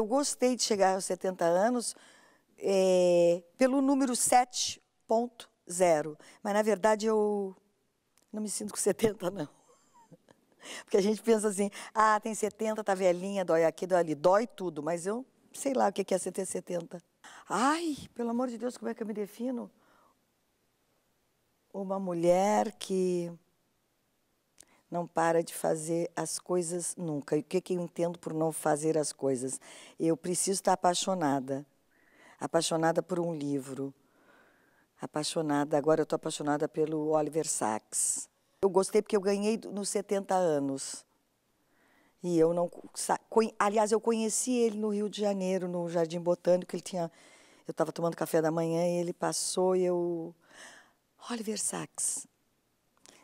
eu gostei de chegar aos 70 anos é, pelo número 7.0. Mas, na verdade, eu não me sinto com 70, não. Porque a gente pensa assim, ah, tem 70, tá velhinha, dói aqui, dói ali. Dói tudo, mas eu sei lá o que é ter 70. Ai, pelo amor de Deus, como é que eu me defino? Uma mulher que não para de fazer as coisas nunca. E o que, que eu entendo por não fazer as coisas? Eu preciso estar apaixonada. Apaixonada por um livro. Apaixonada, agora eu estou apaixonada pelo Oliver Sacks. Eu gostei porque eu ganhei nos 70 anos. E eu não. Aliás, eu conheci ele no Rio de Janeiro, no Jardim Botânico. Ele tinha. Eu estava tomando café da manhã e ele passou e eu. Oliver Sacks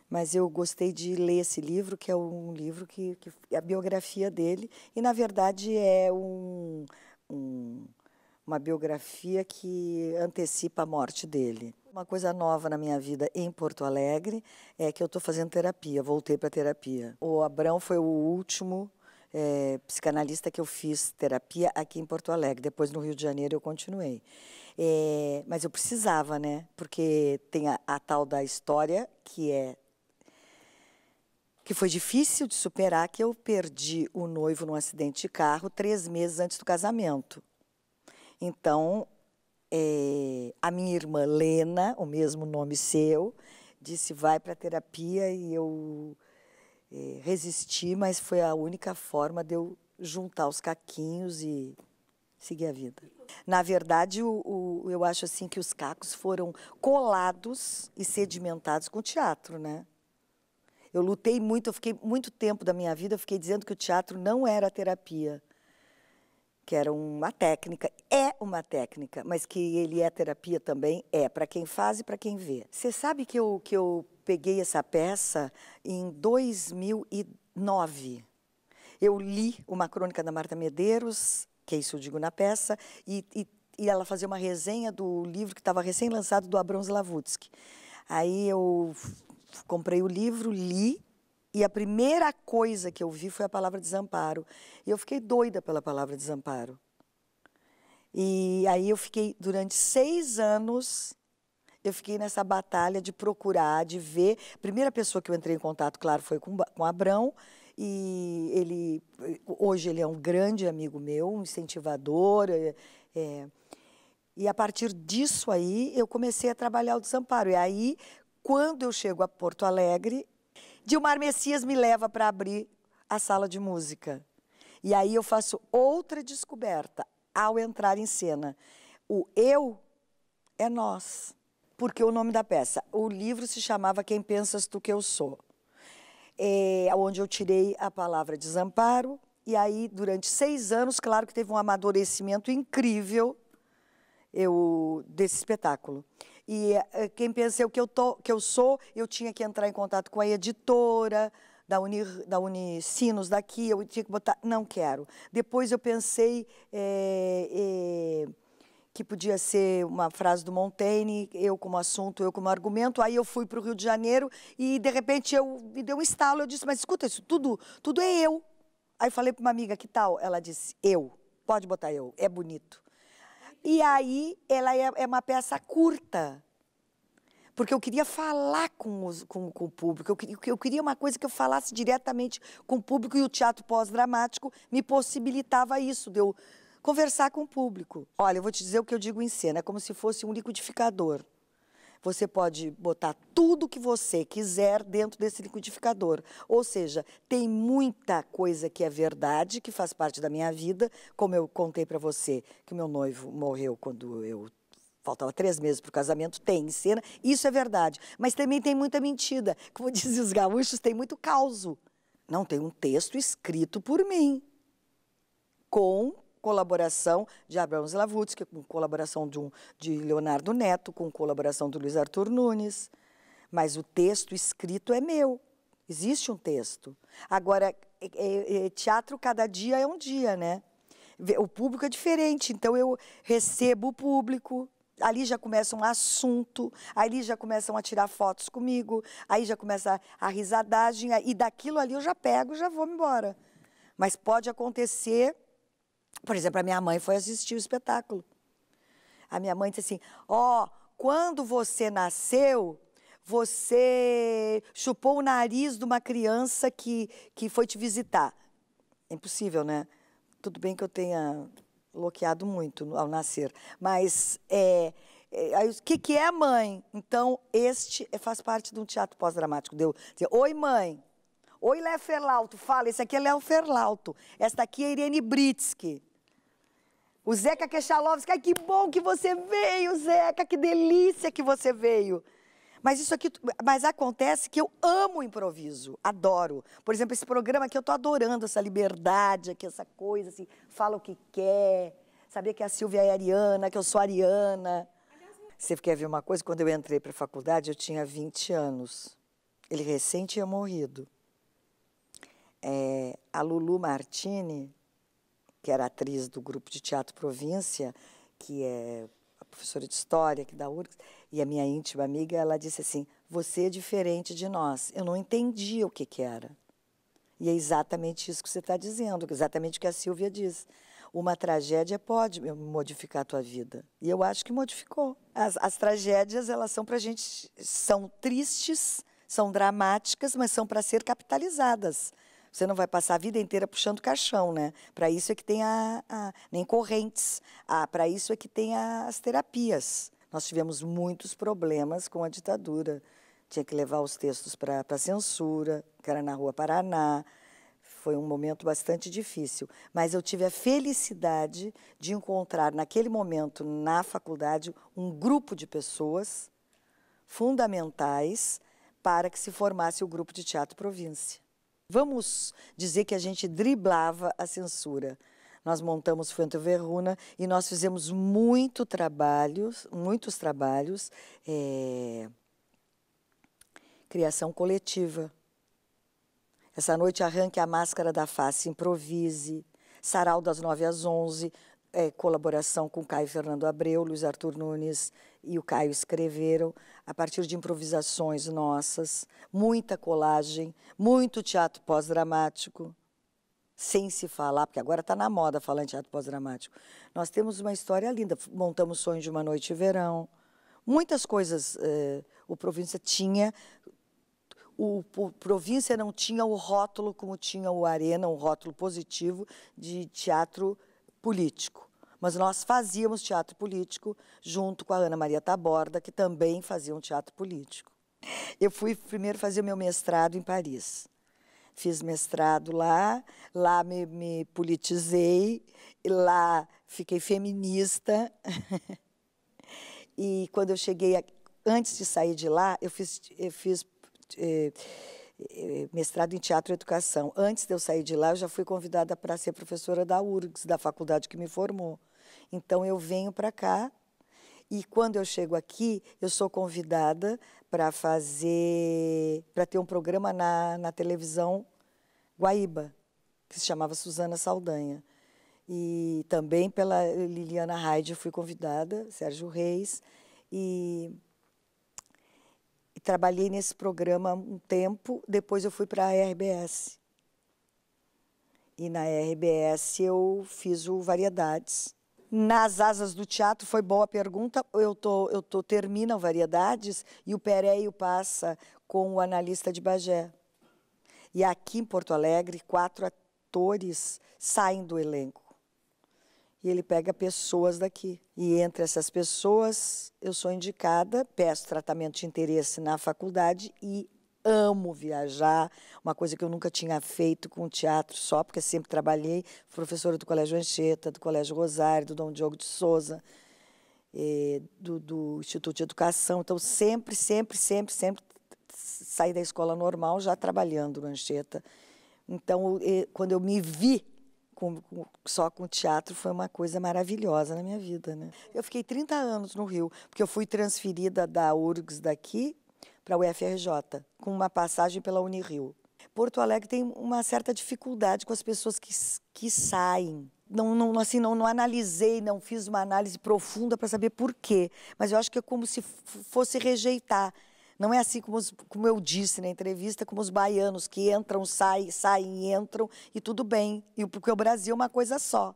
mas eu gostei de ler esse livro, que é um livro que, que é a biografia dele, e na verdade é um, um, uma biografia que antecipa a morte dele. Uma coisa nova na minha vida em Porto Alegre é que eu estou fazendo terapia, voltei para terapia. O Abrão foi o último é, psicanalista que eu fiz terapia aqui em Porto Alegre. Depois no Rio de Janeiro eu continuei. É, mas eu precisava, né? Porque tem a, a tal da história, que é que foi difícil de superar, que eu perdi o noivo num acidente de carro três meses antes do casamento. Então, é, a minha irmã Lena, o mesmo nome seu, disse vai para terapia e eu é, resisti, mas foi a única forma de eu juntar os caquinhos e seguir a vida. Na verdade, o, o eu acho assim que os cacos foram colados e sedimentados com o teatro, né? Eu lutei muito, eu fiquei muito tempo da minha vida, eu fiquei dizendo que o teatro não era terapia, que era uma técnica, é uma técnica, mas que ele é terapia também, é, para quem faz e para quem vê. Você sabe que eu, que eu peguei essa peça em 2009. Eu li uma crônica da Marta Medeiros, que é isso eu digo na peça, e, e, e ela fazia uma resenha do livro que estava recém-lançado do Abrão Lavutsky. Aí eu comprei o livro, li, e a primeira coisa que eu vi foi a palavra desamparo. E eu fiquei doida pela palavra desamparo. E aí eu fiquei, durante seis anos, eu fiquei nessa batalha de procurar, de ver. A primeira pessoa que eu entrei em contato, claro, foi com, com Abrão. E ele, hoje ele é um grande amigo meu, um incentivador. É, é, e a partir disso aí, eu comecei a trabalhar o desamparo. E aí quando eu chego a Porto Alegre, Dilmar Messias me leva para abrir a sala de música. E aí eu faço outra descoberta ao entrar em cena. O eu é nós, porque o nome da peça. O livro se chamava Quem Pensas Tu Que Eu Sou, é, onde eu tirei a palavra desamparo. E aí, durante seis anos, claro que teve um amadurecimento incrível eu, desse espetáculo. E eh, quem pensou que eu, tô, que eu sou, eu tinha que entrar em contato com a editora da, Unir, da Unicinos daqui, eu tinha que botar, não quero. Depois eu pensei é, é, que podia ser uma frase do Montaigne, eu como assunto, eu como argumento, aí eu fui para o Rio de Janeiro e de repente eu me deu um estalo, eu disse, mas escuta, isso tudo, tudo é eu. Aí falei para uma amiga, que tal? Ela disse, eu, pode botar eu, é bonito. E aí ela é, é, uma peça curta. Porque eu queria falar com, os, com, com o público, eu, eu, queria uma coisa que eu falasse diretamente com o público e o teatro pós-dramático me possibilitava isso, de eu conversar com o público. Olha, eu vou te dizer o que eu digo em cena, é como se fosse um liquidificador. Você pode botar tudo que você quiser dentro desse liquidificador. Ou seja, tem muita coisa que é verdade, que faz parte da minha vida, como eu contei para você que meu noivo morreu quando eu faltava três meses para o casamento, tem em cena, isso é verdade. Mas também tem muita mentira. Como dizem os gaúchos, tem muito causo. Não, tem um texto escrito por mim, com colaboração de Abraão Slavutsky, com colaboração de, um, de Leonardo Neto, com colaboração do Luiz Arthur Nunes. Mas o texto escrito é meu. Existe um texto. Agora, é, é, é teatro cada dia é um dia, né? O público é diferente, então eu recebo o público, ali já começa um assunto, ali já começam a tirar fotos comigo, aí já começa a, risadagem, e daquilo ali eu já pego já vou embora. Mas pode acontecer por exemplo, a minha mãe foi assistir o espetáculo. A minha mãe disse assim: Ó, oh, quando você nasceu, você chupou o nariz de uma criança que, que foi te visitar. É impossível, né? Tudo bem que eu tenha bloqueado muito ao nascer. Mas é, é, o que, que é mãe? Então, este é, faz parte de um teatro pós-dramático. Deu oi, mãe. Oi, Léo Ferlauto. Fala, esse aqui é Léo Ferlauto. Esta aqui é Irene Britsky. O Zeca Kechalovski. Ai, que bom que você veio, Zeca. Que delícia que você veio. Mas isso aqui, mas acontece que eu amo o improviso, adoro. Por exemplo, esse programa aqui eu tô adorando essa liberdade aqui, essa coisa assim, fala o que quer, saber que é a Silvia é ariana, que eu sou ariana. Você quer ver uma coisa? Quando eu entrei para a faculdade, eu tinha 20 anos. Ele recente tinha morrido é, a Lulu Martini, que era atriz do grupo de teatro Província, que é a professora de história aqui da URGS, e a minha íntima amiga, ela disse assim: Você é diferente de nós. Eu não entendia o que, que era. E é exatamente isso que você está dizendo, exatamente o que a Silvia diz. Uma tragédia pode modificar a tua vida. E eu acho que modificou. As, as tragédias, elas são para a gente, são tristes, são dramáticas, mas são para ser capitalizadas. Você não vai passar a vida inteira puxando caixão, né? Para isso é que tem a, a nem correntes. Ah, para isso é que tem a, as terapias. Nós tivemos muitos problemas com a ditadura. Tinha que levar os textos para a censura, que era na Rua Paraná. Foi um momento bastante difícil. Mas eu tive a felicidade de encontrar, naquele momento, na faculdade, um grupo de pessoas fundamentais para que se formasse o grupo de teatro província. Vamos dizer que a gente driblava a censura. Nós montamos Fuente Verruna e nós fizemos muito trabalhos, muitos trabalhos, é... criação coletiva. Essa noite arranque a máscara da face, improvise, sarau das 9 às 11, é, eh, colaboração com Caio Fernando Abreu, Luiz Arthur Nunes, e o Caio escreveram a partir de improvisações nossas, muita colagem, muito teatro pós-dramático, sem se falar, porque agora está na moda falar em teatro pós-dramático. Nós temos uma história linda, montamos Sonho de uma Noite de Verão, muitas coisas eh, o Província tinha, o, o, Província não tinha o rótulo como tinha o Arena, um rótulo positivo de teatro político mas nós fazíamos teatro político junto com a Ana Maria Taborda, que também fazia um teatro político. Eu fui primeiro fazer o meu mestrado em Paris. Fiz mestrado lá, lá me, me politizei, lá fiquei feminista. e quando eu cheguei, a, antes de sair de lá, eu fiz, eu fiz eh, eh, mestrado em teatro e educação. Antes de eu sair de lá, eu já fui convidada para ser professora da URGS, da faculdade que me formou. Então eu venho para cá e quando eu chego aqui, eu sou convidada para fazer, para ter um programa na, na televisão Guaíba, que se chamava Suzana Saldanha. E também pela Liliana Raide fui convidada, Sérgio Reis, e, e, trabalhei nesse programa um tempo, depois eu fui para a RBS. E na RBS eu fiz o Variedades, nas asas do teatro, foi boa a pergunta. Eu tô, eu tô, terminam variedades e o Pereio passa com o analista de Bagé. E aqui em Porto Alegre, quatro atores saem do elenco. E ele pega pessoas daqui. E entre essas pessoas, eu sou indicada, peço tratamento de interesse na faculdade e amo viajar, uma coisa que eu nunca tinha feito com teatro só, porque sempre trabalhei, professora do Colégio Anchieta, do Colégio Rosário, do Dom Diogo de Souza, eh, do, do Instituto de Educação. Então, sempre, sempre, sempre, sempre saí da escola normal já trabalhando no Anchieta. Então, eh, quando eu me vi com, com, só com teatro foi uma coisa maravilhosa na minha vida, né? Eu fiquei 30 anos no Rio, porque eu fui transferida da URGS daqui para a UFRJ, com uma passagem pela Unirio. Porto Alegre tem uma certa dificuldade com as pessoas que, que saem. Não, não, assim, não, não analisei, não fiz uma análise profunda para saber por quê, mas eu acho que é como se fosse rejeitar. Não é assim como, os, como eu disse na entrevista, como os baianos que entram, saem, saem, entram e tudo bem, e porque o Brasil é uma coisa só.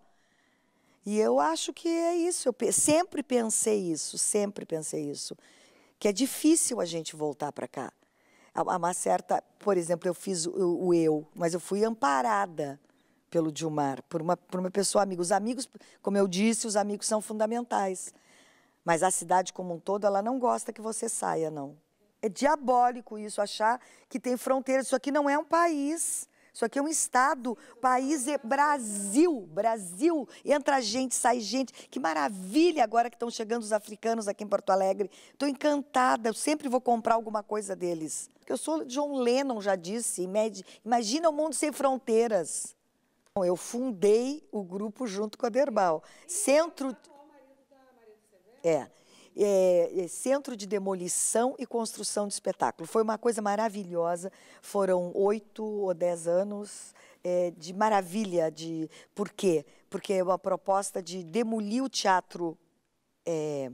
E eu acho que é isso, eu sempre pensei isso, sempre pensei isso que é difícil a gente voltar para cá. A, uma certa, por exemplo, eu fiz o, o eu, mas eu fui amparada pelo Dilmar, por uma, por uma pessoa amiga. Os amigos, como eu disse, os amigos são fundamentais. Mas a cidade como um todo, ela não gosta que você saia, não. É diabólico isso, achar que tem fronteira, Isso aqui não é um país. Isso aqui é um estado, país é Brasil, Brasil. Entra gente, sai gente. Que maravilha agora que estão chegando os africanos aqui em Porto Alegre. Estou encantada, eu sempre vou comprar alguma coisa deles. Eu sou John Lennon, já disse, imagina o um mundo sem fronteiras. Eu fundei o grupo junto com a Derbal. Centro... É, é, é, Centro de Demolição e Construção de Espetáculo. Foi uma coisa maravilhosa, foram oito ou dez anos é, de maravilha. De, por quê? Porque é uma proposta de demolir o teatro é,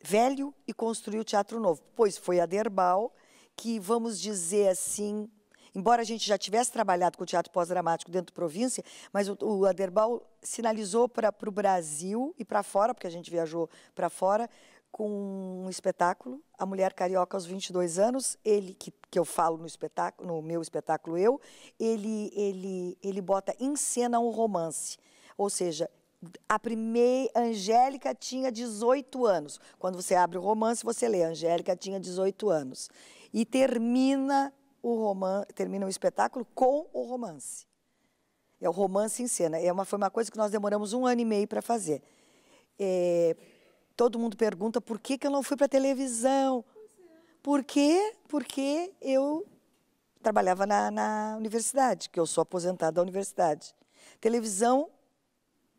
velho e construir o teatro novo. Pois foi a Derbal que, vamos dizer assim, embora a gente já tivesse trabalhado com o teatro pós-dramático dentro da província, mas o, o Aderbal sinalizou para o Brasil e para fora, porque a gente viajou para fora, com um espetáculo, A Mulher Carioca aos 22 anos, ele que, que eu falo no espetáculo, no meu espetáculo eu, ele ele ele bota em cena um romance. Ou seja, a primeira Angélica tinha 18 anos. Quando você abre o romance, você lê Angélica tinha 18 anos e termina o romance, termina o espetáculo com o romance. É o romance em cena. É uma, foi uma coisa que nós demoramos um ano e meio para fazer. É, todo mundo pergunta por que, que eu não fui para televisão. Por quê? Porque eu trabalhava na, na universidade, que eu sou aposentada da universidade. Televisão,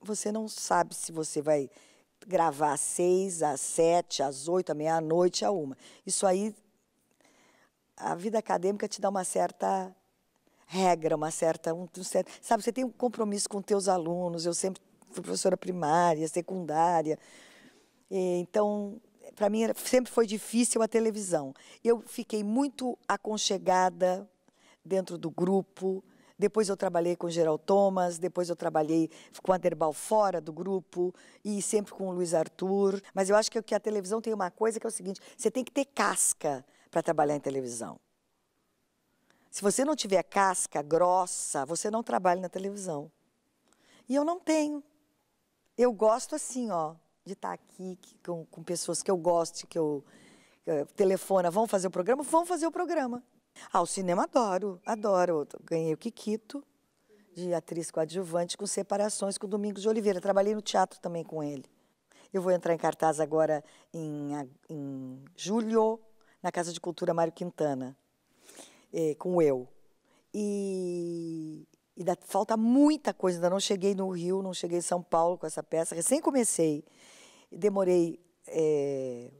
você não sabe se você vai gravar às seis, às sete, às oito, à meia-noite, à uma. Isso aí a vida acadêmica te dá uma certa regra, uma certa. Um, um certo, sabe, você tem um compromisso com teus alunos. Eu sempre fui professora primária, secundária. E, então, para mim, era, sempre foi difícil a televisão. Eu fiquei muito aconchegada dentro do grupo. Depois eu trabalhei com Geral Thomas, depois eu trabalhei com a Derbal fora do grupo e sempre com o Luiz Arthur. Mas eu acho que a televisão tem uma coisa que é o seguinte, você tem que ter casca para trabalhar em televisão. Se você não tiver casca grossa, você não trabalha na televisão. E eu não tenho. Eu gosto assim, ó, de estar tá aqui com, com pessoas que eu gosto, que eu, que telefona, vão fazer o programa, vão fazer o programa. Ah, o cinema adoro, adoro. Ganhei o Kikito de atriz coadjuvante com separações com o Domingos de Oliveira. Trabalhei no teatro também com ele. Eu vou entrar em cartaz agora em, em julho na Casa de Cultura Mário Quintana, eh, com eu. E, e da, falta muita coisa, ainda não cheguei no Rio, não cheguei em São Paulo com essa peça, recém comecei, demorei eh,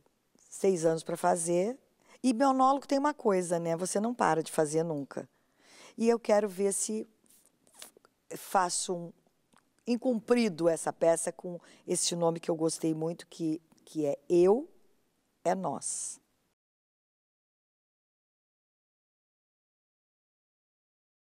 seis anos para fazer. E monólogo tem uma coisa, né? Você não para de fazer nunca. E eu quero ver se faço um incumprido essa peça com esse nome que eu gostei muito, que, que é Eu é Nós.